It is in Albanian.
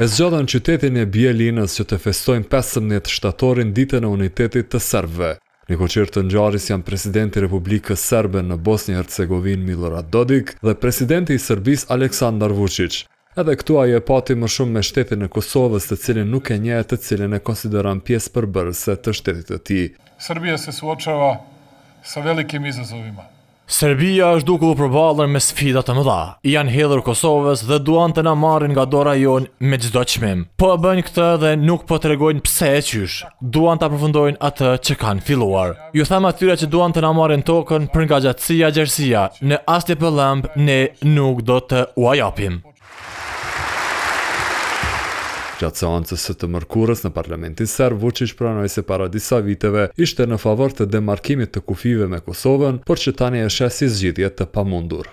e zgjodha në qytetin e Bielinës që të festojnë 15 shtatorin ditën e unitetit të Serbëve. Një koqir të njaris janë presidenti Republikës Serbe në Bosnjë Hercegovin Milorad Dodik dhe presidenti i Serbis Aleksandar Vucic. Edhe këtu a je pati më shumë me shtetin e Kosovës të cilin nuk e njëhet të cilin e konsideran pjesë për bërëse të shtetit të ti. Serbia se suočava sa velikim izazovima. Serbia është duku u përbalër me sfidat të mëdha. Janë hedhur Kosovës dhe duan të namarin nga dora jonë me çdo çmim. Po e bënjë këtë dhe nuk po të regojnë pse e qysh. Duan të përfundojnë atë që kanë filuar. Ju thamë atyre që duan të namarin tokën për nga gjatësia Në asti për ne nuk do të uajapim. Gjatë seancës së të mërkurës në parlamentin serb, Vučić pranoi se para disa viteve ishte në favor të demarkimit të kufive me Kosovën, por që tani është si zgjidhje e pamundur.